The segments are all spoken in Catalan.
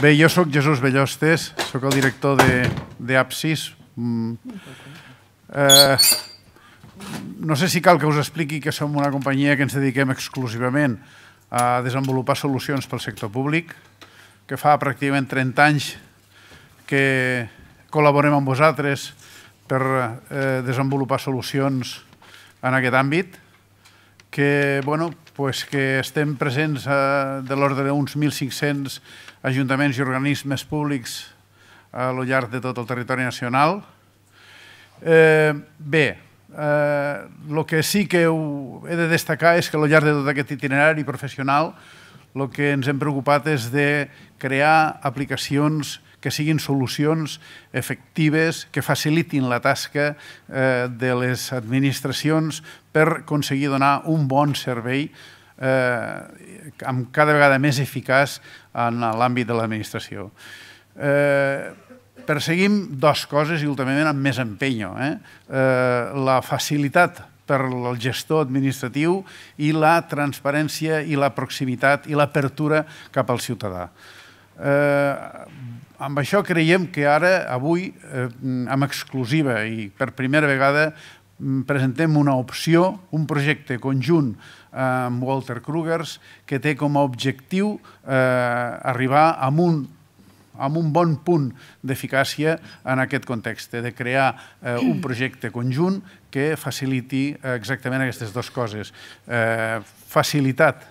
Bé, jo sóc Jesús Bellostes, sóc el director d'Apsis. Mm. Eh, no sé si cal que us expliqui que som una companyia que ens dediquem exclusivament a desenvolupar solucions pel sector públic, que fa pràcticament 30 anys que col·laborem amb vosaltres per eh, desenvolupar solucions en aquest àmbit, que, bueno, pues que estem presents eh, de l'ordre d'uns 1.500 ajuntaments i organismes públics a lo llarg de tot el territori nacional. Eh, bé, el eh, que sí que he de destacar és que a lo llarg de tot aquest itinerari professional el que ens hem preocupat és de crear aplicacions que siguin solucions efectives que facilitin la tasca eh, de les administracions per aconseguir donar un bon servei eh, cada vegada més eficaç en l'àmbit de l'administració. Eh, perseguim dues coses i últimament amb més empenyo. Eh? eh? la facilitat per al gestor administratiu i la transparència i la proximitat i l'apertura cap al ciutadà. Eh, amb això creiem que ara, avui, eh, amb exclusiva i per primera vegada, mm, presentem una opció, un projecte conjunt Eh, amb Walter Krugers, que té com a objectiu eh, arribar a un amb un bon punt d'eficàcia en aquest context, de crear eh, un projecte conjunt que faciliti eh, exactament aquestes dues coses. Eh, facilitat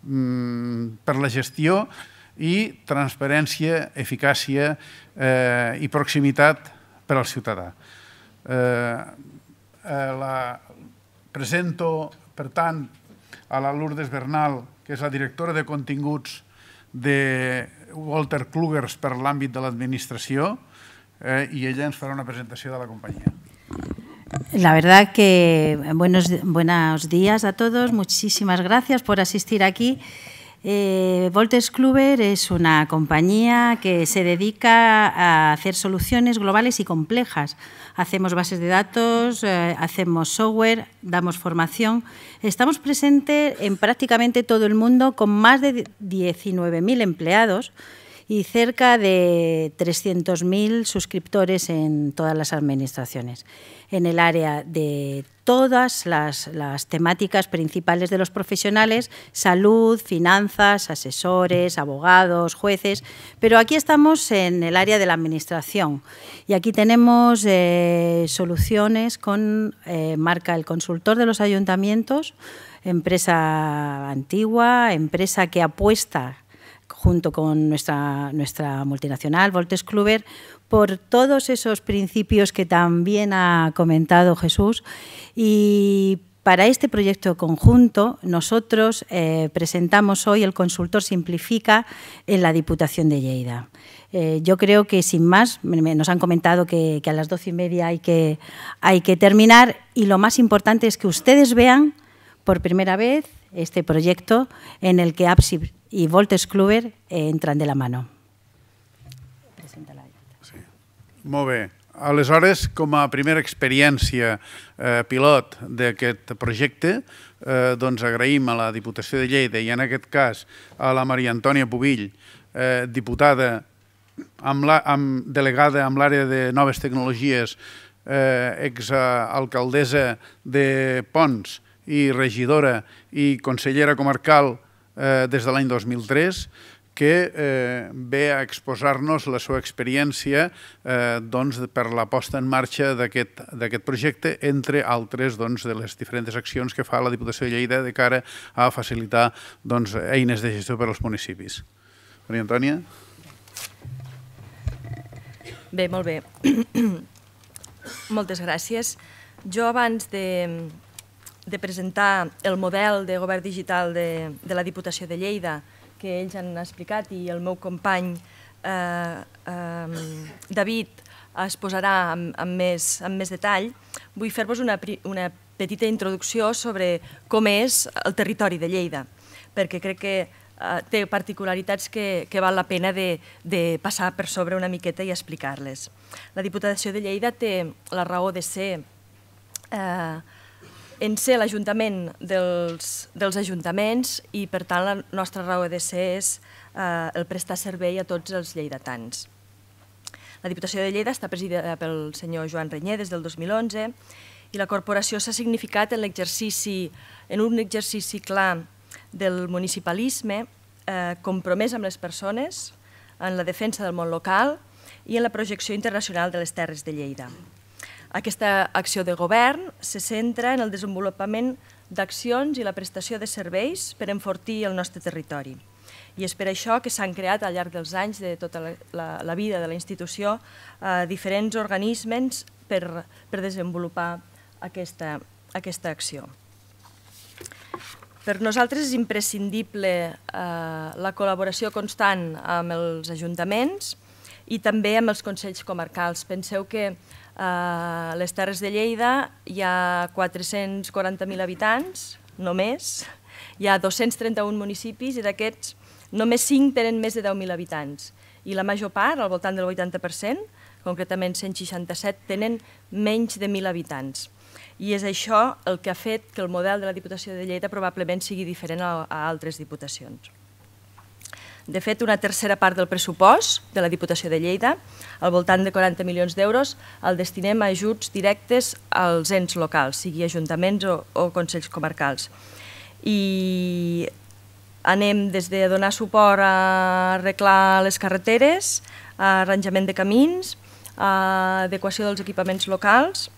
mm, per la gestió i transparència, eficàcia eh, i proximitat per al ciutadà. Eh, la presento, per tant, a la Lourdes Bernal, que és la directora de continguts de Walter Klugers per l'àmbit de l'administració, eh, i ella ens farà una presentació de la companyia. La verdad que buenos, buenos días a todos, muchísimas gracias por asistir aquí. Eh, Voltes Kluber es una compañía que se dedica a hacer soluciones globales y complejas. Hacemos bases de datos, eh, hacemos software, damos formación. Estamos presentes en prácticamente todo el mundo con más de 19.000 empleados y cerca de 300.000 suscriptores en todas las administraciones, en el área de todas las, temáticas principales de los profesionales, salud, finanzas, asesores, abogados, jueces, pero aquí estamos en el área de la administración y aquí tenemos eh, soluciones con eh, marca el consultor de los ayuntamientos, empresa antigua, empresa que apuesta junto con nuestra, nuestra multinacional, Voltes Kluber, por todos esos principios que también ha comentado Jesús. Y para este proyecto conjunto, nosotros eh, presentamos hoy el consultor Simplifica en la Diputación de Lleida. Eh, yo creo que sin más, nos han comentado que, a las doce y media hay que, hay que terminar y lo más importante es que ustedes vean por primera vez este proyecto en el que APSI y Voltes Kluber eh, entren de la mano. Sí. Molt bé. Aleshores, com a primera experiència eh, pilot d'aquest projecte, eh, doncs agraïm a la Diputació de Lleida i en aquest cas a la Maria Antònia Pubill, eh, diputada amb la, amb, delegada amb l'àrea de noves tecnologies, eh, exalcaldessa de Pons i regidora i consellera comarcal eh, des de l'any 2003, que eh, ve a exposar-nos la seva experiència eh, doncs, per la posta en marxa d'aquest projecte, entre altres doncs, de les diferents accions que fa la Diputació de Lleida de cara a facilitar doncs, eines de gestió per als municipis. Maria Antònia? Bé, molt bé. Moltes gràcies. Jo abans de, de presentar el model de govern digital de, de la Diputació de Lleida, que ells han explicat, i el meu company eh, eh, David es posarà amb, amb, més, amb més detall, vull fer-vos una, una petita introducció sobre com és el territori de Lleida, perquè crec que eh, té particularitats que, que val la pena de, de passar per sobre una miqueta i explicar-les. La Diputació de Lleida té la raó de ser eh, en ser l'Ajuntament dels, dels ajuntaments i, per tant, la nostra raó de ser és eh, el prestar servei a tots els lleidatans. La Diputació de Lleida està presidida pel senyor Joan Renyer des del 2011 i la corporació s'ha significat en l'exercici en un exercici clar del municipalisme eh, compromès amb les persones, en la defensa del món local i en la projecció internacional de les Terres de Lleida. Aquesta acció de govern se centra en el desenvolupament d'accions i la prestació de serveis per enfortir el nostre territori. I és per això que s'han creat al llarg dels anys de tota la, la, la vida de la institució eh, diferents organismes per, per desenvolupar aquesta, aquesta acció. Per nosaltres és imprescindible eh, la col·laboració constant amb els ajuntaments i també amb els consells comarcals. Penseu que a les Terres de Lleida hi ha 440.000 habitants, només. Hi ha 231 municipis i d'aquests només 5 tenen més de 10.000 habitants. I la major part, al voltant del 80%, concretament 167, tenen menys de 1.000 habitants. I és això el que ha fet que el model de la Diputació de Lleida probablement sigui diferent a, altres diputacions. De fet, una tercera part del pressupost de la Diputació de Lleida, al voltant de 40 milions d'euros, el destinem a ajuts directes als ens locals, sigui ajuntaments o, o consells comarcals. I anem des de donar suport a arreglar les carreteres, a arranjament de camins, a adequació dels equipaments locals,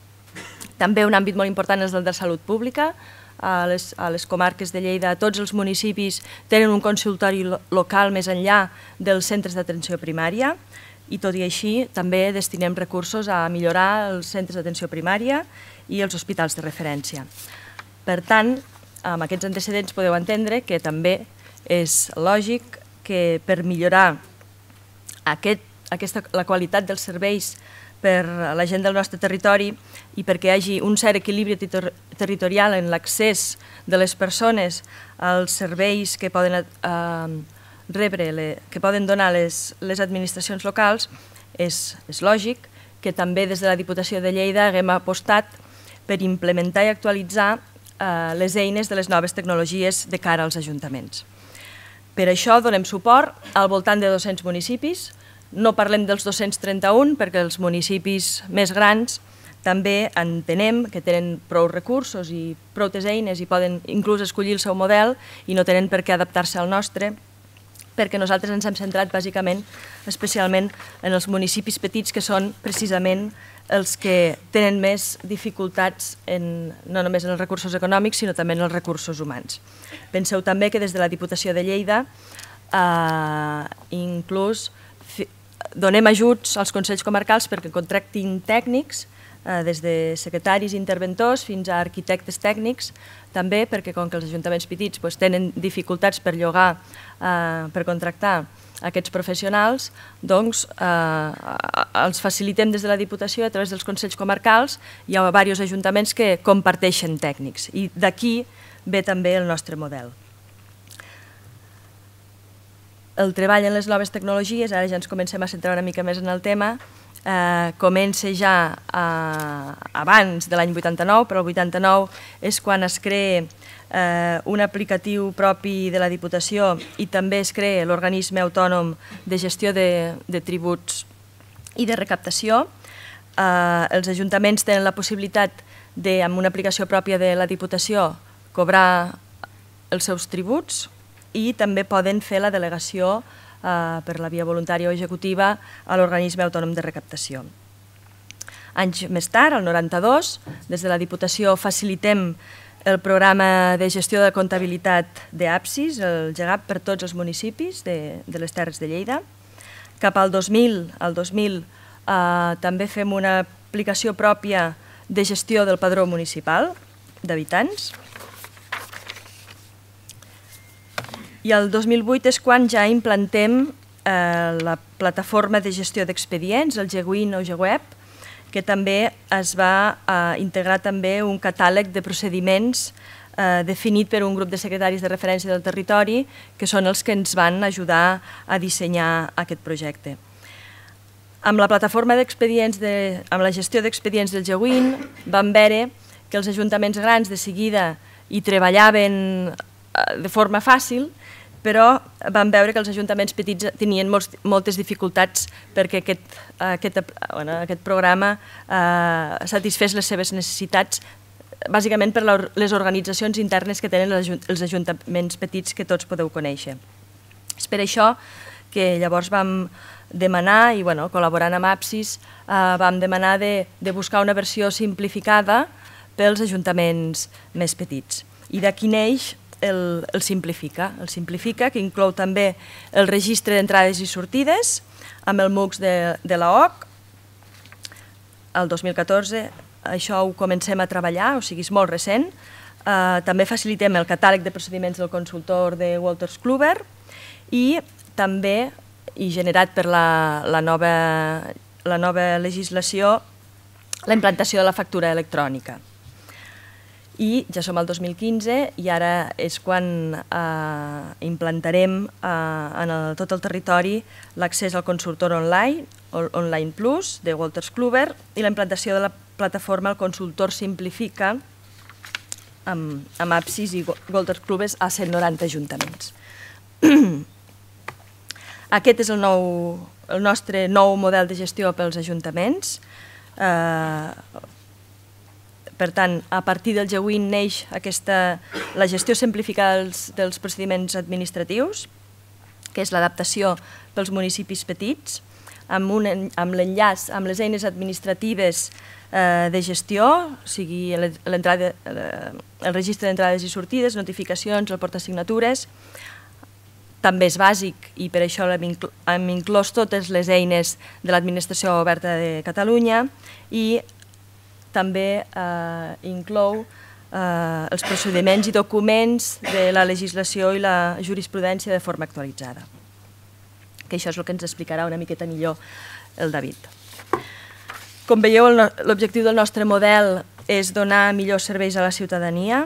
també un àmbit molt important és el de salut pública, a les, a les comarques de Lleida, tots els municipis tenen un consultori local més enllà dels centres d'atenció primària i tot i així també destinem recursos a millorar els centres d'atenció primària i els hospitals de referència. Per tant, amb aquests antecedents podeu entendre que també és lògic que per millorar aquest, aquesta, la qualitat dels serveis per a la gent del nostre territori i perquè hi hagi un cert equilibri ter territorial en l'accés de les persones als serveis que poden eh, rebre, le, que poden donar les, les administracions locals, és, és lògic que també des de la Diputació de Lleida haguem apostat per implementar i actualitzar eh, les eines de les noves tecnologies de cara als ajuntaments. Per això donem suport al voltant de 200 municipis, no parlem dels 231 perquè els municipis més grans també entenem que tenen prou recursos i prou eines i poden inclús escollir el seu model i no tenen per què adaptar-se al nostre perquè nosaltres ens hem centrat bàsicament, especialment en els municipis petits que són precisament els que tenen més dificultats en, no només en els recursos econòmics sinó també en els recursos humans. Penseu també que des de la Diputació de Lleida eh, inclús donem ajuts als Consells Comarcals perquè contractin tècnics eh, des de secretaris interventors fins a arquitectes tècnics, també perquè com que els ajuntaments petits doncs, tenen dificultats per llogar, eh, per contractar aquests professionals, doncs eh, els facilitem des de la Diputació a través dels Consells Comarcals, hi ha diversos ajuntaments que comparteixen tècnics i d'aquí ve també el nostre model el treball en les noves tecnologies, ara ja ens comencem a centrar una mica més en el tema, eh, comença ja eh, abans de l'any 89, però el 89 és quan es crea eh, un aplicatiu propi de la Diputació i també es crea l'organisme autònom de gestió de, de tributs i de recaptació. Eh, els ajuntaments tenen la possibilitat de, amb una aplicació pròpia de la Diputació, cobrar els seus tributs, i també poden fer la delegació eh, per la via voluntària o executiva a l'organisme autònom de recaptació. Anys més tard, el 92, des de la Diputació facilitem el programa de gestió de comptabilitat d'APSIS, el GEGAP, per tots els municipis de, de les Terres de Lleida. Cap al 2000, al 2000 eh, també fem una aplicació pròpia de gestió del padró municipal d'habitants. i el 2008 és quan ja implantem eh, la plataforma de gestió d'expedients, el GWIN o GWeb, que també es va eh, integrar també un catàleg de procediments eh, definit per un grup de secretaris de referència del territori, que són els que ens van ajudar a dissenyar aquest projecte. Amb la plataforma d'expedients, de, amb la gestió d'expedients del GWIN, vam veure que els ajuntaments grans de seguida hi treballaven eh, de forma fàcil però vam veure que els ajuntaments petits tenien molts, moltes dificultats perquè aquest, aquest, bueno, aquest programa eh, satisfés les seves necessitats bàsicament per les organitzacions internes que tenen els ajuntaments petits que tots podeu conèixer. És per això que llavors vam demanar, i bueno, col·laborant amb APSIS, eh, vam demanar de, de buscar una versió simplificada pels ajuntaments més petits. I d'aquí neix el, el simplifica. El simplifica, que inclou també el registre d'entrades i sortides amb el MUX de, de OC. El 2014 això ho comencem a treballar, o sigui, és molt recent. Eh, també facilitem el catàleg de procediments del consultor de Walters Kluber i també, i generat per la, la, nova, la nova legislació, la implantació de la factura electrònica i ja som al 2015 i ara és quan eh, implantarem eh, en el, tot el territori l'accés al consultor online, Online Plus, de Walters Kluber, i la implantació de la plataforma El Consultor Simplifica amb, amb APSIS i Walters Kluber a 190 ajuntaments. Aquest és el, nou, el nostre nou model de gestió pels ajuntaments, eh, per tant, a partir del GEWIN neix aquesta, la gestió simplificada dels, dels procediments administratius, que és l'adaptació pels municipis petits, amb, un, amb l'enllaç amb les eines administratives eh, de gestió, o sigui l'entrada, eh, el registre d'entrades i sortides, notificacions, el signatures, també és bàsic i per això hem inclòs totes les eines de l'administració oberta de Catalunya i també eh, inclou eh, els procediments i documents de la legislació i la jurisprudència de forma actualitzada. Que això és el que ens explicarà una miqueta millor el David. Com veieu, l'objectiu del nostre model és donar millors serveis a la ciutadania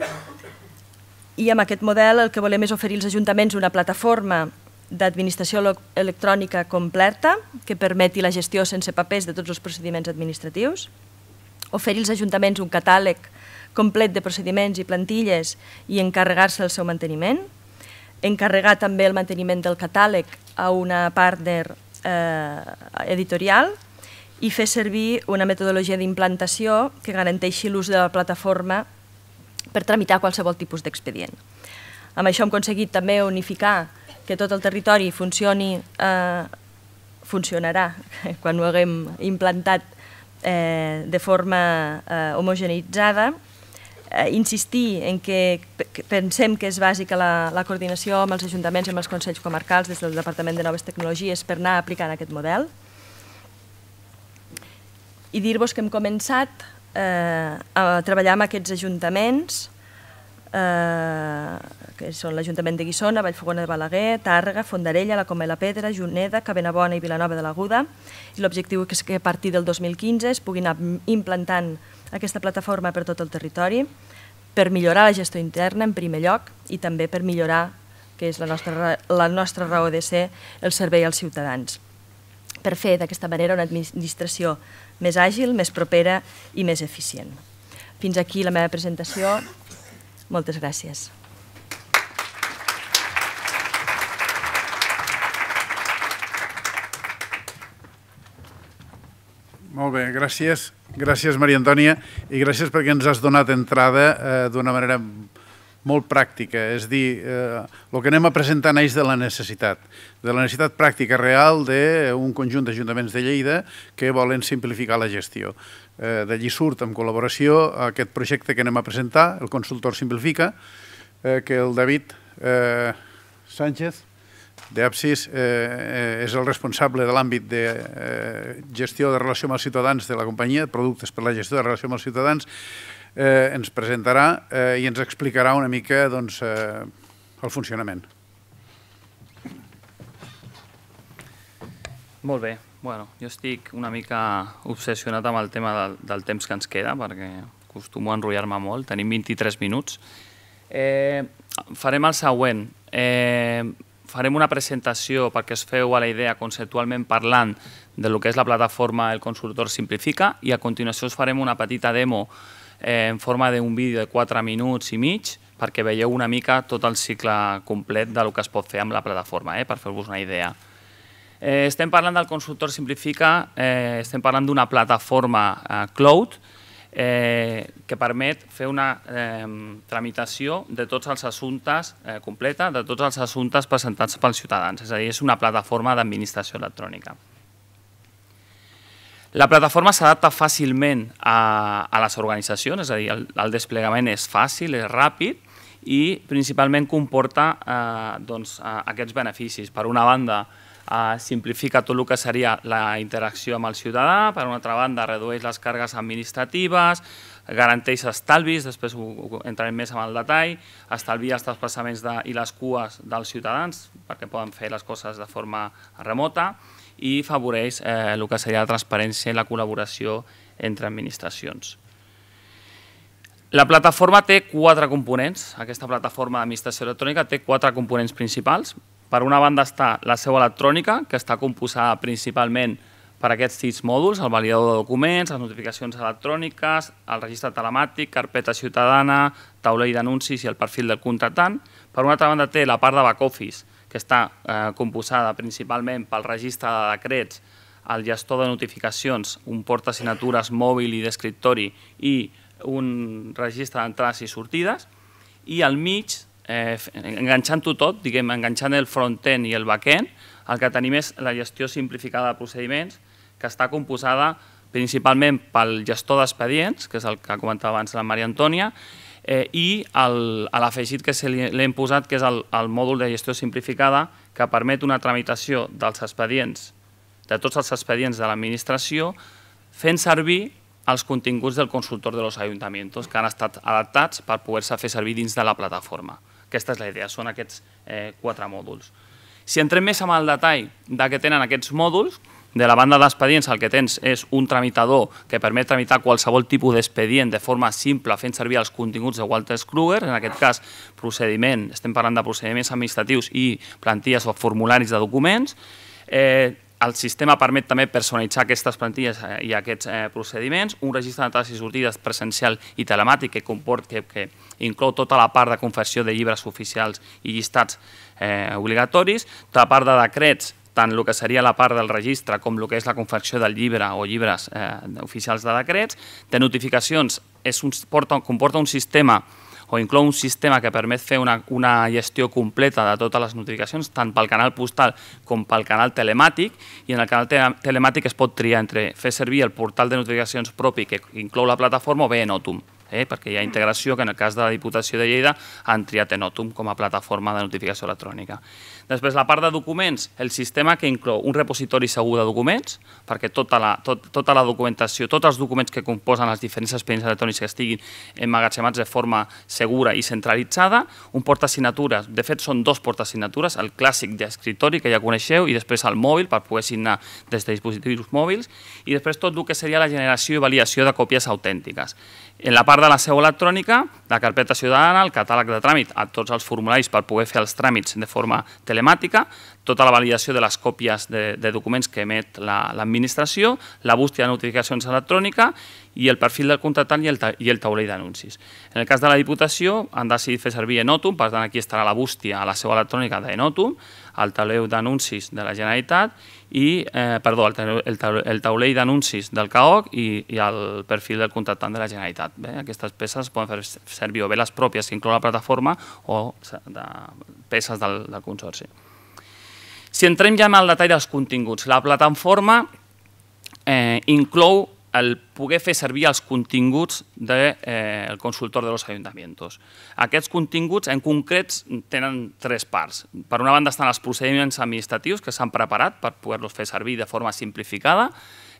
i amb aquest model el que volem és oferir als ajuntaments una plataforma d'administració electrònica completa que permeti la gestió sense papers de tots els procediments administratius, oferir als ajuntaments un catàleg complet de procediments i plantilles i encarregar-se del seu manteniment, encarregar també el manteniment del catàleg a una partner eh, editorial i fer servir una metodologia d'implantació que garanteixi l'ús de la plataforma per tramitar qualsevol tipus d'expedient. Amb això hem aconseguit també unificar que tot el territori funcioni, eh, funcionarà quan ho haguem implantat eh, de forma eh, homogenitzada, eh, insistir en que pensem que és bàsica la, la coordinació amb els ajuntaments i amb els consells comarcals des del Departament de Noves Tecnologies per anar aplicant aquest model. I dir-vos que hem començat eh, a treballar amb aquests ajuntaments eh, que són l'Ajuntament de Guissona, Vallfogona de Balaguer, Tàrrega, Fondarella, la Coma i la Pedra, Juneda, Cabenabona i Vilanova de l'Aguda. L'objectiu és que a partir del 2015 es pugui anar implantant aquesta plataforma per tot el territori, per millorar la gestió interna en primer lloc i també per millorar, que és la nostra, la nostra raó de ser, el servei als ciutadans. Per fer d'aquesta manera una administració més àgil, més propera i més eficient. Fins aquí la meva presentació. Moltes gràcies. Molt bé, gràcies. Gràcies, Maria Antònia, i gràcies perquè ens has donat entrada eh, d'una manera molt pràctica, és dir, eh, el que anem a presentar neix de la necessitat, de la necessitat pràctica real d'un conjunt d'ajuntaments de Lleida que volen simplificar la gestió. Eh, D'allí surt, en col·laboració, aquest projecte que anem a presentar, el consultor Simplifica, eh, que el David eh, Sánchez, d'Apsis eh, eh, és el responsable de l'àmbit de eh, gestió de relació amb els ciutadans de la companyia, productes per la gestió de relació amb els ciutadans, eh, ens presentarà eh, i ens explicarà una mica doncs, eh, el funcionament. Molt bé. Bueno, jo estic una mica obsessionat amb el tema del, del temps que ens queda, perquè acostumo a enrotllar-me molt. Tenim 23 minuts. Eh, farem el següent. Eh, farem una presentació perquè es feu a la idea conceptualment parlant de lo que és la plataforma El Consultor Simplifica i a continuació us farem una petita demo eh, en forma d'un vídeo de 4 minuts i mig perquè veieu una mica tot el cicle complet del que es pot fer amb la plataforma, eh, per fer-vos una idea. Eh, estem parlant del consultor Simplifica, eh, estem parlant d'una plataforma eh, cloud eh, que permet fer una eh, tramitació de tots els assumptes eh, completa, de tots els assumptes presentats pels ciutadans. És a dir, és una plataforma d'administració electrònica. La plataforma s'adapta fàcilment a, a les organitzacions, és a dir, el, el desplegament és fàcil, és ràpid i principalment comporta eh, doncs, eh, aquests beneficis. Per una banda, eh, simplifica tot el que seria la interacció amb el ciutadà, per una altra banda, redueix les càrregues administratives, garanteix estalvis, després ho, entrarem més en el detall, estalvia els desplaçaments de, i les cues dels ciutadans perquè poden fer les coses de forma remota, i favoreix eh, el que seria la transparència i la col·laboració entre administracions. La plataforma té quatre components. Aquesta plataforma d'administració electrònica té quatre components principals. Per una banda està la seu electrònica, que està composada principalment per aquests sis mòduls, el validador de documents, les notificacions electròniques, el registre telemàtic, carpeta ciutadana, taulell d'anuncis i el perfil del contractant. Per una altra banda té la part de back-office, que està eh, composada principalment pel registre de decrets, el gestor de notificacions, un porta signatures mòbil i d'escriptori i un registre d'entrades i sortides, i al mig, eh, enganxant-ho tot, diguem, enganxant el front-end i el back-end, el que tenim és la gestió simplificada de procediments, que està composada principalment pel gestor d'expedients, que és el que comentava abans la Maria Antònia, eh, i l'afegit que l'hem posat, que és el, el mòdul de gestió simplificada, que permet una tramitació dels expedients, de tots els expedients de l'administració, fent servir els continguts del consultor de los ayuntamientos que han estat adaptats per poder-se fer servir dins de la plataforma. Aquesta és la idea, són aquests eh, quatre mòduls. Si entrem més en el detall de què tenen aquests mòduls, de la banda d'expedients el que tens és un tramitador que permet tramitar qualsevol tipus d'expedient de forma simple fent servir els continguts de Walter Kruger, en aquest cas procediment, estem parlant de procediments administratius i plantilles o formularis de documents. Eh, el sistema permet també personalitzar aquestes plantilles eh, i aquests eh, procediments, un registre d'entrades i sortides presencial i telemàtic que, comport, que, que inclou tota la part de confessió de llibres oficials i llistats eh, obligatoris, tota la part de decrets tant el que seria la part del registre com el que és la confecció del llibre o llibres eh, oficials de decrets. De notificacions és un, porta, comporta un sistema o inclou un sistema que permet fer una, una gestió completa de totes les notificacions, tant pel canal postal com pel canal telemàtic, i en el canal te telemàtic es pot triar entre fer servir el portal de notificacions propi que inclou la plataforma o bé en Otum eh? perquè hi ha integració que en el cas de la Diputació de Lleida han triat Enotum com a plataforma de notificació electrònica. Després, la part de documents, el sistema que inclou un repositori segur de documents, perquè tota la, tot, tota la documentació, tots els documents que composen els diferents expedients electrònics que estiguin emmagatzemats de forma segura i centralitzada, un portassignatures, de fet són dos portassignatures, el clàssic d'escriptori, que ja coneixeu, i després el mòbil, per poder signar des de dispositius mòbils, i després tot el que seria la generació i validació de còpies autèntiques. En la part guardar la seu electrònica, la carpeta ciutadana, el catàleg de tràmit, a tots els formularis per poder fer els tràmits de forma telemàtica, tota la validació de les còpies de, de documents que emet l'administració, la, bústia de notificacions electrònica i el perfil del contractant i el, i el taulell d'anuncis. En el cas de la Diputació, han decidit fer servir Enotum, per tant aquí estarà la bústia a la seu electrònica d'Enotum, el taulell d'anuncis de la Generalitat i, eh, perdó, el, el taulell d'anuncis del CAOC i, i el perfil del contractant de la Generalitat. Bé, aquestes peces poden fer servir o bé les pròpies que inclou la plataforma o de peces del, del Consorci. Si entrem ja en el detall dels continguts, la plataforma eh, inclou el poder fer servir els continguts del de, eh, consultor de los ayuntamientos. Aquests continguts, en concrets, tenen tres parts. Per una banda estan els procediments administratius que s'han preparat per poder-los fer servir de forma simplificada,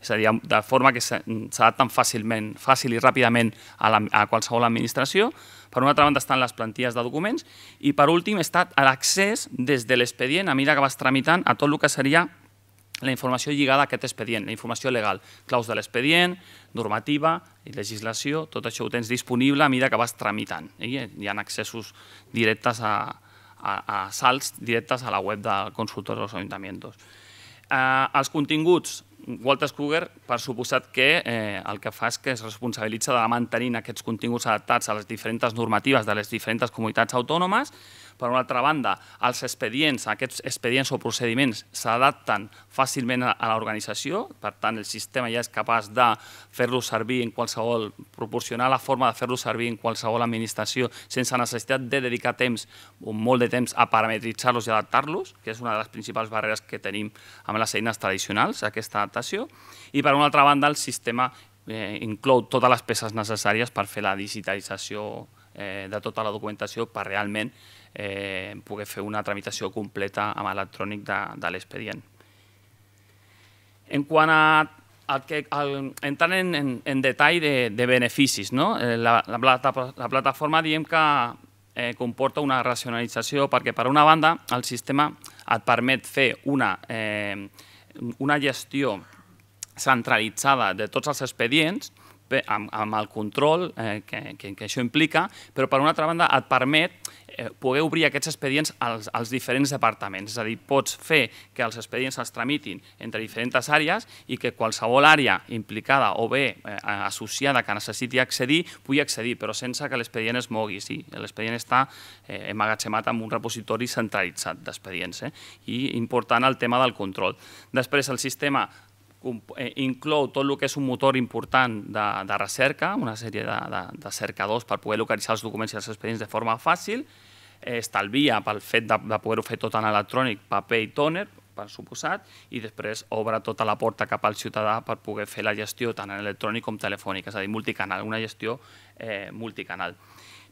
és a dir, de forma que s'adapten fàcilment, fàcil i ràpidament a, la, a qualsevol administració. Per una altra banda estan les plantilles de documents i per últim està l'accés des de l'expedient a mesura que vas tramitant a tot el que seria la informació lligada a aquest expedient, la informació legal, claus de l'expedient, normativa i legislació, tot això ho tens disponible a mesura que vas tramitant. Eh? hi ha accessos directes a, a, a salts directes a la web del consultor dels ajuntaments. Eh, els continguts, Walter Kruger, per suposat que eh, el que fa és que es responsabilitza de mantenir aquests continguts adaptats a les diferents normatives de les diferents comunitats autònomes, per una altra banda, els expedients, aquests expedients o procediments s'adapten fàcilment a l'organització, per tant, el sistema ja és capaç de fer-lo servir en qualsevol, proporcionar la forma de fer-lo servir en qualsevol administració sense necessitat de dedicar temps o molt de temps a parametritzar-los i adaptar-los, que és una de les principals barreres que tenim amb les eines tradicionals, aquesta adaptació. I per una altra banda, el sistema eh, inclou totes les peces necessàries per fer la digitalització eh, de tota la documentació per realment eh, poder fer una tramitació completa amb electrònic de, de l'expedient. En quant a el que, el, entrant en, en, en detall de, de beneficis, no? Eh, la, la, plata, la plataforma diem que eh, comporta una racionalització perquè, per una banda, el sistema et permet fer una, eh, una gestió centralitzada de tots els expedients, amb, amb el control eh, que, que, que això implica, però per una altra banda et permet eh, poder obrir aquests expedients als, als diferents departaments. És a dir, pots fer que els expedients els tramitin entre diferents àrees i que qualsevol àrea implicada o bé eh, associada que necessiti accedir, pugui accedir, però sense que l'expedient es mogui. Sí, l'expedient està eh, emmagatzemat en un repositori centralitzat d'expedients. Eh? I important el tema del control. Després, el sistema Eh, inclou tot el que és un motor important de, de recerca, una sèrie de, de, de cercadors per poder localitzar els documents i els expedients de forma fàcil, eh, estalvia pel fet de, de poder-ho fer tot en electrònic, paper i tòner, per suposat, i després obre tota la porta cap al ciutadà per poder fer la gestió tant en electrònic com telefònic, és a dir, multicanal, una gestió eh, multicanal.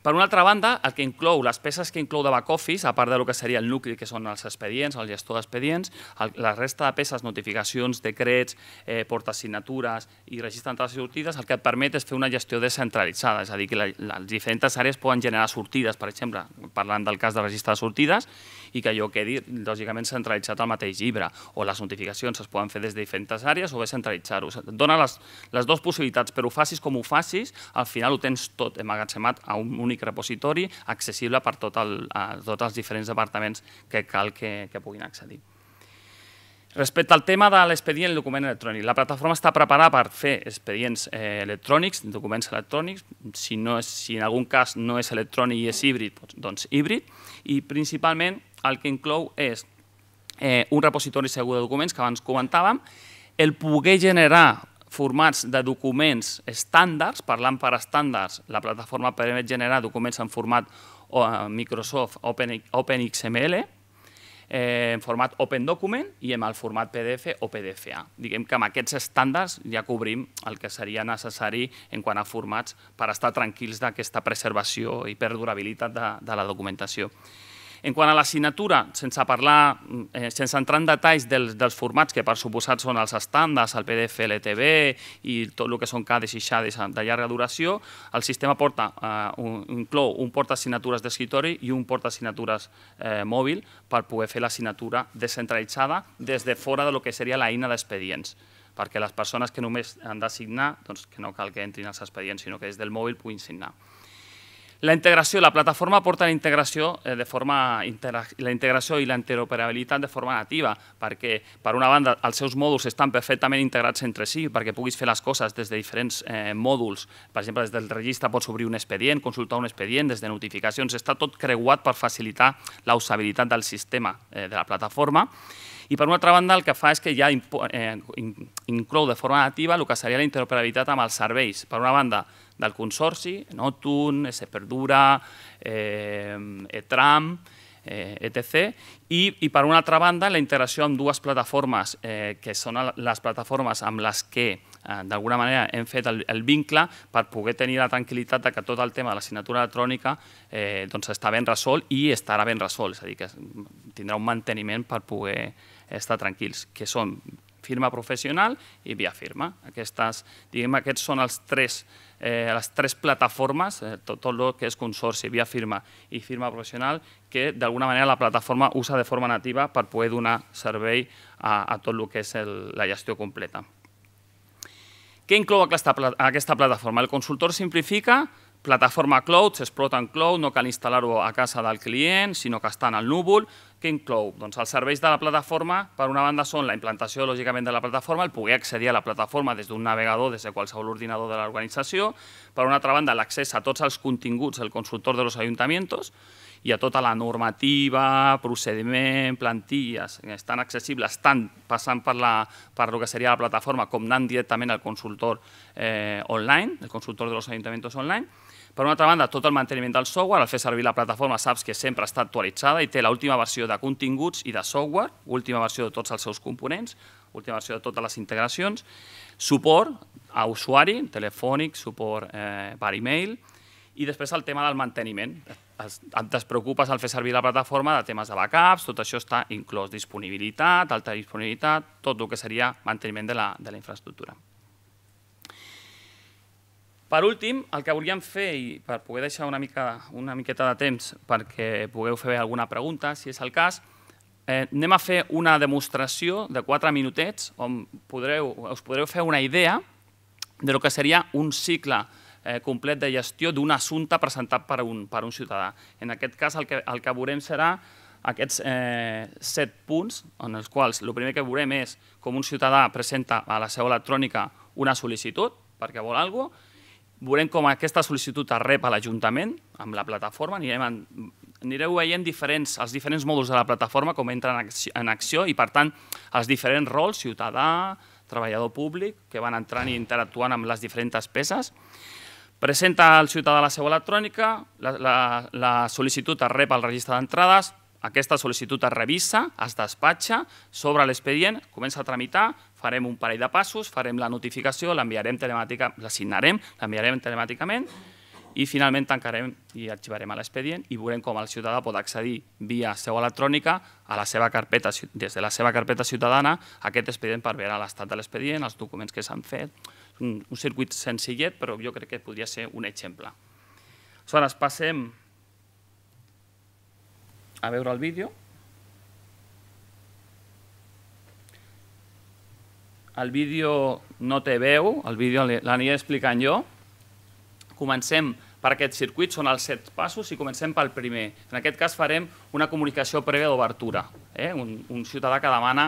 Per una altra banda, el que inclou, les peces que inclou de back-office, a part del que seria el nucli, que són els expedients, el gestor d'expedients, la resta de peces, notificacions, decrets, eh, portes signatures i registre d'entrades i sortides, el que et permet és fer una gestió descentralitzada, és a dir, que la, les diferents àrees poden generar sortides, per exemple, parlant del cas de registre de sortides, i que allò quedi, lògicament, centralitzat al mateix llibre. O les notificacions es poden fer des de diferents àrees o bé centralitzar-ho. Dona les, les dues possibilitats, però ho facis com ho facis, al final ho tens tot emmagatzemat a un únic repositori accessible per tot el, a tots els diferents departaments que cal que, que puguin accedir. Respecte al tema de l'expedient i el document electrònic, la plataforma està preparada per fer expedients eh, electrònics, documents electrònics, si, no és, si en algun cas no és electrònic i és híbrid, doncs, doncs híbrid, i principalment el que inclou és eh, un repositori segur de documents que abans comentàvem, el poder generar formats de documents estàndards, parlant per estàndards, la plataforma permet generar documents en format o, eh, Microsoft Open, OpenXML, eh, en format Open Document i en el format PDF o PDFA. Diguem que amb aquests estàndards ja cobrim el que seria necessari en quant a formats per estar tranquils d'aquesta preservació i perdurabilitat de, de la documentació. En quant a l'assignatura, sense parlar, mm, eh, sense entrar en detalls dels, dels formats, que per suposat són els estàndards, el PDF, l'ETB i tot el que són CADES i XADES de llarga duració, el sistema porta, eh, un, inclou un porta d'assignatures d'escritori i un porta d'assignatures eh, mòbil per poder fer l'assignatura descentralitzada des de fora de lo que seria l'eina d'expedients perquè les persones que només han de signar, doncs que no cal que entrin als expedients, sinó que des del mòbil puguin signar. La integració, la plataforma aporta la integració, eh, de forma, la integració i l'interoperabilitat de forma nativa, perquè, per una banda, els seus mòduls estan perfectament integrats entre si, perquè puguis fer les coses des de diferents eh, mòduls. Per exemple, des del registre pots obrir un expedient, consultar un expedient, des de notificacions, està tot creuat per facilitar la usabilitat del sistema eh, de la plataforma. I per una altra banda el que fa és que ja eh, inclou de forma nativa el que seria la interoperabilitat amb els serveis. Per una banda, del Consorci, Notun, Seperdura, eh, Etram, eh, etc. I, I, per una altra banda, la integració amb dues plataformes, eh, que són les plataformes amb les que eh, d'alguna manera hem fet el, el, vincle per poder tenir la tranquil·litat de que tot el tema de la signatura electrònica eh, doncs està ben resolt i estarà ben resolt, és a dir, que tindrà un manteniment per poder estar tranquils, que són firma professional i via firma. Aquestes, diguem, aquests són els tres, eh, les tres plataformes, eh, tot, tot el que és consorci, via firma i firma professional, que d'alguna manera la plataforma usa de forma nativa per poder donar servei a, a tot el que és el, la gestió completa. Què inclou aquesta, aquesta plataforma? El consultor simplifica plataforma cloud, s'explota en cloud, no cal instal·lar-ho a casa del client, sinó que està en el núvol, que inclou doncs, els serveis de la plataforma, per una banda són la implantació, lògicament, de la plataforma, el poder accedir a la plataforma des d'un navegador, des de qualsevol ordinador de l'organització, per una altra banda, l'accés a tots els continguts, del consultor de los ayuntamientos, i a tota la normativa, procediment, plantilles, estan accessibles tant passant per, la, per lo que seria la plataforma com anant directament al consultor eh, online, el consultor de los ayuntamientos online, per una altra banda, tot el manteniment del software, al fer servir la plataforma saps que sempre està actualitzada i té l'última versió de continguts i de software, última versió de tots els seus components, última versió de totes les integracions, suport a usuari, telefònic, suport eh, per e-mail, i després el tema del manteniment. et despreocupes al fer servir la plataforma de temes de backups, tot això està inclòs disponibilitat, alta disponibilitat, tot el que seria manteniment de la, de la infraestructura. Per últim, el que volíem fer, i per poder deixar una, mica, una miqueta de temps perquè pugueu fer alguna pregunta, si és el cas, eh, anem a fer una demostració de 4 minutets on podreu, us podreu fer una idea de lo que seria un cicle eh, complet de gestió d'un assumpte presentat per un, per un ciutadà. En aquest cas, el que, el que veurem serà aquests eh, set punts, en els quals el primer que veurem és com un ciutadà presenta a la seu electrònica una sol·licitud perquè vol alguna cosa, Veurem com aquesta sol·licitud es rep a l'Ajuntament amb la plataforma. Anirem en, anireu veient diferents, els diferents mòduls de la plataforma com entren en acció, en acció i, per tant, els diferents rols, ciutadà, treballador públic, que van entrant i interactuant amb les diferents peces. Presenta al ciutadà la seva electrònica, la, la, la sol·licitud es rep al registre d'entrades, aquesta sol·licitud es revisa, es despatxa, s'obre l'expedient, comença a tramitar, farem un parell de passos, farem la notificació, l'enviarem telemàtica, la l'enviarem telemàticament i finalment tancarem i arxivarem l'expedient i veurem com el ciutadà pot accedir via seu electrònica a la seva carpeta, des de la seva carpeta ciutadana a aquest expedient per veure l'estat de l'expedient, els documents que s'han fet. Un, un circuit senzillet, però jo crec que podria ser un exemple. Aleshores, passem a veure el vídeo. El vídeo no té veu, el vídeo l'aniré explicant jo. Comencem per aquest circuit, són els set passos i comencem pel primer. En aquest cas farem una comunicació prèvia d'obertura. Eh? Un, un ciutadà que demana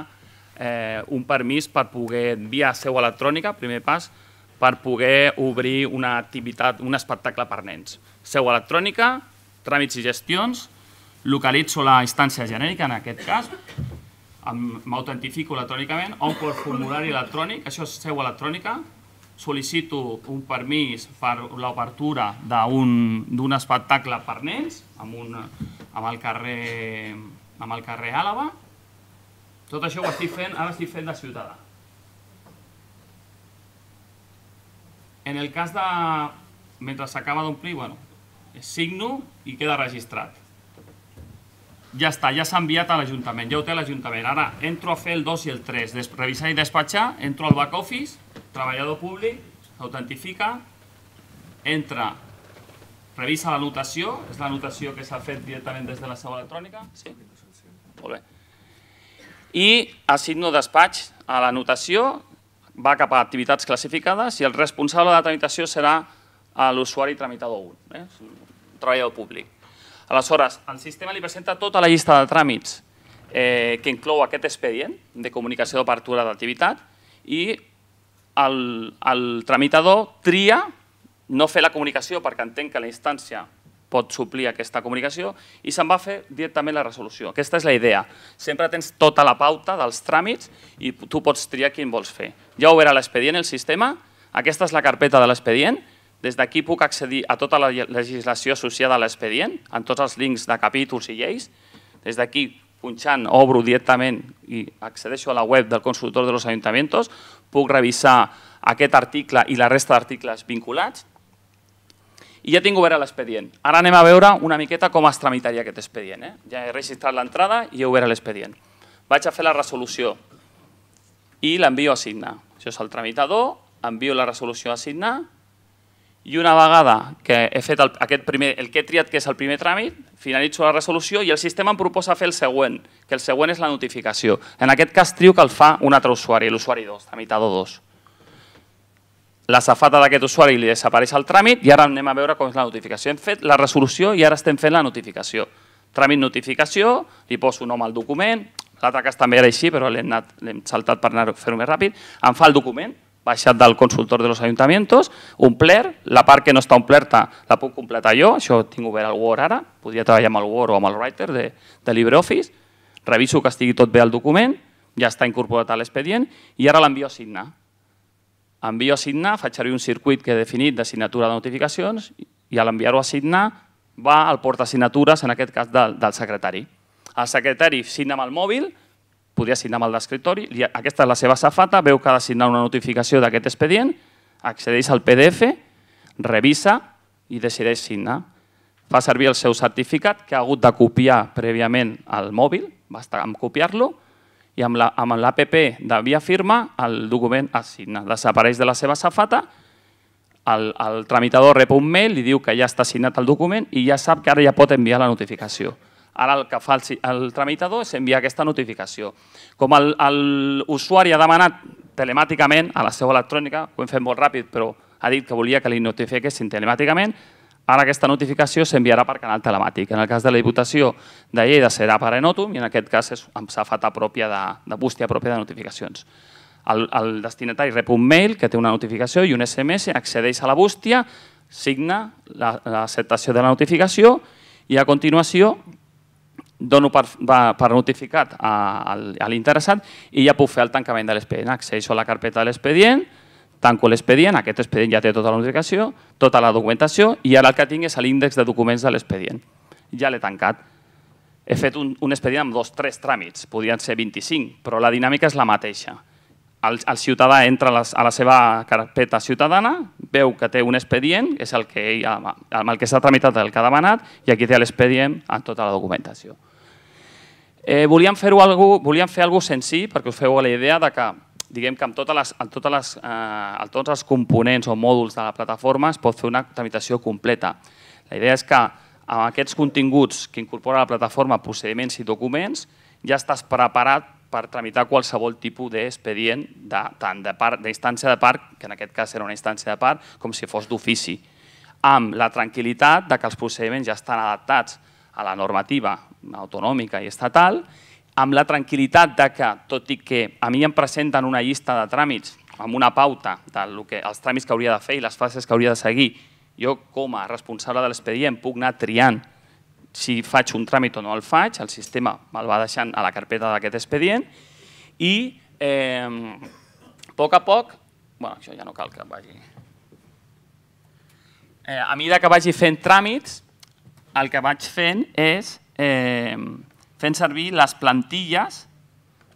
eh, un permís per poder, via seu electrònica, primer pas, per poder obrir una activitat, un espectacle per nens. Seu electrònica, tràmits i gestions, localitzo la instància genèrica, en aquest cas, m'autentifico electrònicament, omplo el formulari electrònic, això és seu electrònica, sol·licito un permís per l'obertura d'un espectacle per nens, amb, un, amb, el carrer, amb el carrer Àlava. Tot això ho estic fent, ara estic fent de ciutadà. En el cas de... Mentre s'acaba d'omplir, bueno, signo i queda registrat ja està, ja s'ha enviat a l'Ajuntament, ja ho té l'Ajuntament. Ara entro a fer el 2 i el 3, des, revisar i despatxar, entro al back office, treballador públic, autentifica, entra, revisa la notació, és la notació que s'ha fet directament des de la seva electrònica. Sí? Molt bé. I assigno despatx a la notació, va cap a activitats classificades i el responsable de la tramitació serà eh, l'usuari tramitador 1, eh? treballador públic. Aleshores, el sistema li presenta tota la llista de tràmits eh, que inclou aquest expedient de comunicació d'apertura d'activitat i el, el tramitador tria no fer la comunicació perquè entenc que la instància pot suplir aquesta comunicació i se'n va fer directament la resolució. Aquesta és la idea. Sempre tens tota la pauta dels tràmits i tu pots triar quin vols fer. Ja ho veurà l'expedient, el sistema, aquesta és la carpeta de l'expedient des d'aquí puc accedir a tota la legislació associada a l'expedient, en tots els links de capítols i lleis. Des d'aquí, punxant, obro directament i accedeixo a la web del consultor de los ayuntamientos, puc revisar aquest article i la resta d'articles vinculats. I ja tinc obert l'expedient. Ara anem a veure una miqueta com es tramitaria aquest expedient. Eh? Ja he registrat l'entrada i he obert l'expedient. Vaig a fer la resolució i l'envio a signar. Això és el tramitador, envio la resolució a signar i una vegada que he fet el, aquest primer, el que he triat que és el primer tràmit, finalitzo la resolució i el sistema em proposa fer el següent, que el següent és la notificació. En aquest cas trio que el fa un altre usuari, l'usuari 2, tramitador 2. La safata d'aquest usuari li desapareix el tràmit i ara anem a veure com és la notificació. Hem fet la resolució i ara estem fent la notificació. Tràmit notificació, li poso nom al document, l'altre cas també era així, però l'hem saltat per fer-ho més ràpid, em fa el document, baixat del consultor de los ayuntamientos, omplert, la part que no està omplerta la puc completar jo, això tinc obert al Word ara, podria treballar amb el Word o amb el Writer de, de LibreOffice, reviso que estigui tot bé el document, ja està incorporat a l'expedient i ara l'envio a signar. Envio a signar, faig servir un circuit que he definit de signatura de notificacions i a l'enviar-ho a signar va al porta signatures, en aquest cas del, del secretari. El secretari signa amb el mòbil, podia signar amb el d'escriptori, aquesta és la seva safata, veu que ha de signar una notificació d'aquest expedient, accedeix al PDF, revisa i decideix signar. Fa servir el seu certificat, que ha hagut de copiar prèviament al mòbil, basta amb copiar-lo, i amb l'APP la, de via firma el document es signa. Desapareix de la seva safata, el, el tramitador rep un mail, li diu que ja està signat el document i ja sap que ara ja pot enviar la notificació. Ara el que fa el, el tramitador és enviar aquesta notificació. Com l'usuari ha demanat telemàticament a la seu electrònica, ho hem fet molt ràpid, però ha dit que volia que li notifiquessin telemàticament, Ara aquesta notificació s'enviarà per canal telemàtic. En el cas de la Diputació de Lleida serà per Enotum i en aquest cas és amb safata pròpia de, de bústia pròpia de notificacions. El, el destinatari rep un mail que té una notificació i un SMS, accedeix a la bústia, signa l'acceptació la, de la notificació i a continuació dono per, per notificat a, a l'interessat i ja puc fer el tancament de l'expedient. Acceixo a la carpeta de l'expedient, tanco l'expedient, aquest expedient ja té tota la notificació, tota la documentació i ara el que tinc és l'índex de documents de l'expedient. Ja l'he tancat. He fet un, un expedient amb dos, tres tràmits, podrien ser 25, però la dinàmica és la mateixa. El, el ciutadà entra a, les, a la seva carpeta ciutadana, veu que té un expedient, és el que ell, amb el que s'ha tramitat el que ha demanat, i aquí té l'expedient amb tota la documentació. Eh, volíem, fer algú, volíem fer algú cosa senzill perquè us feu la idea de que diguem que amb, totes les, amb, totes les, eh, amb tots els components o mòduls de la plataforma es pot fer una tramitació completa. La idea és que amb aquests continguts que incorpora la plataforma, procediments i documents, ja estàs preparat per tramitar qualsevol tipus d'expedient, de, tant d'instància de, de part, que en aquest cas era una instància de part, com si fos d'ofici, amb la tranquil·litat de que els procediments ja estan adaptats a la normativa autonòmica i estatal, amb la tranquil·litat de que, tot i que a mi em presenten una llista de tràmits amb una pauta dels que, els tràmits que hauria de fer i les fases que hauria de seguir, jo com a responsable de l'expedient puc anar triant si faig un tràmit o no el faig, el sistema me'l va deixant a la carpeta d'aquest expedient i eh, a poc a poc, bueno, això ja no cal que vagi... Eh, a mesura que vagi fent tràmits, el que vaig fent és eh, fent servir les plantilles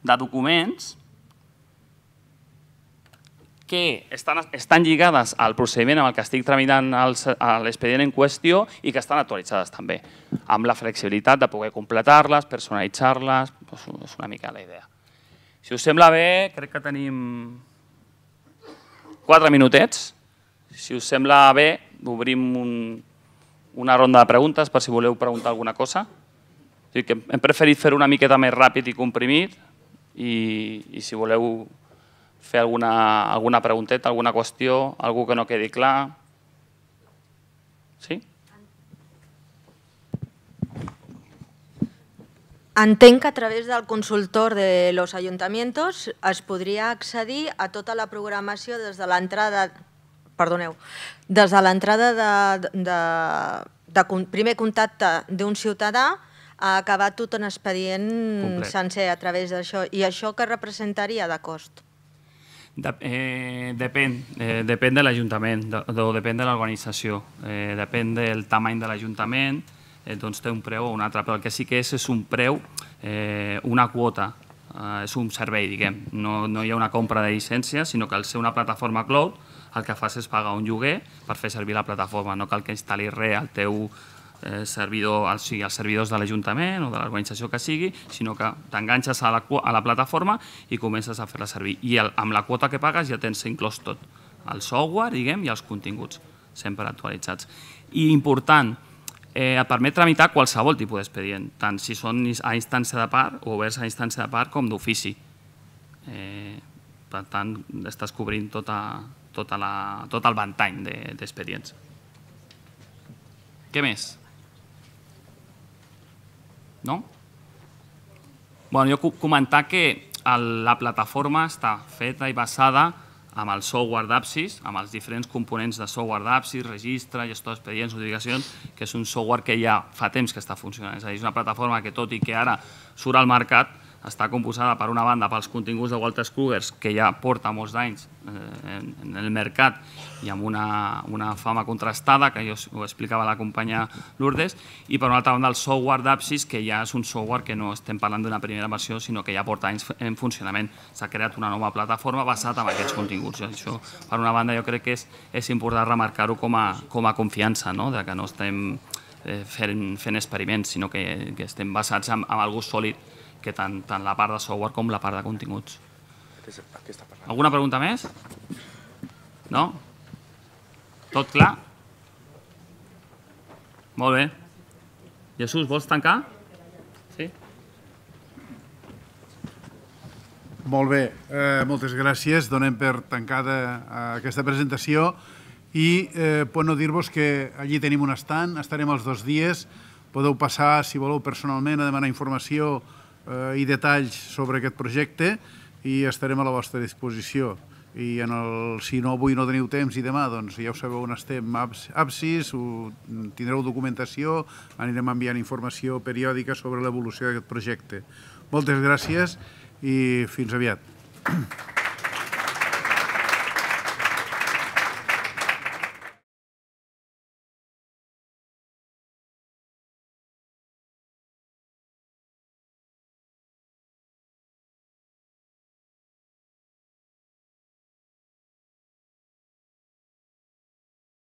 de documents que estan, estan lligades al procediment amb el que estic tramitant l'expedient en qüestió i que estan actualitzades també, amb la flexibilitat de poder completar-les, personalitzar-les, doncs és una mica la idea. Si us sembla bé, crec que tenim 4 minutets. Si us sembla bé, obrim un, una ronda de preguntes per si voleu preguntar alguna cosa que hem preferit fer una miqueta més ràpid i comprimit i, i si voleu fer alguna, alguna pregunteta, alguna qüestió, algú que no quedi clar. Sí? Entenc que a través del consultor de los ayuntamientos es podria accedir a tota la programació des de l'entrada perdoneu, des de l'entrada de, de, de, de primer contacte d'un ciutadà ha acabat tot un expedient Complet. sencer a través d'això. I això que representaria de cost? De, eh, depèn, eh, depèn de l'Ajuntament, de, de, depèn de l'organització, eh, depèn del tamany de l'Ajuntament, eh, doncs té un preu o un altre, però el que sí que és és un preu, eh, una quota, eh, és un servei, diguem. No, no hi ha una compra de llicència, sinó que al ser una plataforma cloud el que fas és pagar un lloguer per fer servir la plataforma, no cal que instal·lis res al teu, eh, servidor, o sigui, els servidors de l'Ajuntament o de l'organització que sigui, sinó que t'enganxes a, la, a la plataforma i comences a fer-la servir. I el, amb la quota que pagues ja tens inclòs tot, el software, diguem, i els continguts, sempre actualitzats. I important, eh, et permet tramitar qualsevol tipus d'expedient, tant si són a instància de part o oberts a instància de part com d'ofici. Eh, per tant, estàs cobrint tota, tota la, tot el ventany d'expedients. De, Què més? no? Bueno, jo comentar que el, la plataforma està feta i basada amb el software d'Apsis, amb els diferents components de software d'Apsis, registre, gestor d'expedients, notificacions, que és un software que ja fa temps que està funcionant. És a dir, és una plataforma que, tot i que ara surt al mercat, està composada per una banda pels continguts de Walter Krugers, que ja porta molts anys eh, en el mercat i amb una, una fama contrastada, que jo ho explicava la companya Lourdes, i per una altra banda el software d'Apsis, que ja és un software que no estem parlant d'una primera versió, sinó que ja porta anys en funcionament. S'ha creat una nova plataforma basada en aquests continguts. això, per una banda, jo crec que és, és important remarcar-ho com, a, com a confiança, no? de que no estem eh, fent, experiments, sinó que, que estem basats en, en algú sòlid que tant, tant la part de software com la part de continguts. parlant. Alguna pregunta més? No? Tot clar? Molt bé. Jesús, vols tancar? Sí? Molt bé, eh, moltes gràcies. Donem per tancada eh, aquesta presentació i eh, puc no dir-vos que allí tenim un estant, estarem els dos dies, podeu passar, si voleu, personalment a demanar informació eh, i detalls sobre aquest projecte i estarem a la vostra disposició. I en el, si no avui no teniu temps i demà, doncs ja ho sabeu on estem, absis, ho, tindreu documentació, anirem enviant informació periòdica sobre l'evolució d'aquest projecte. Moltes gràcies i fins aviat.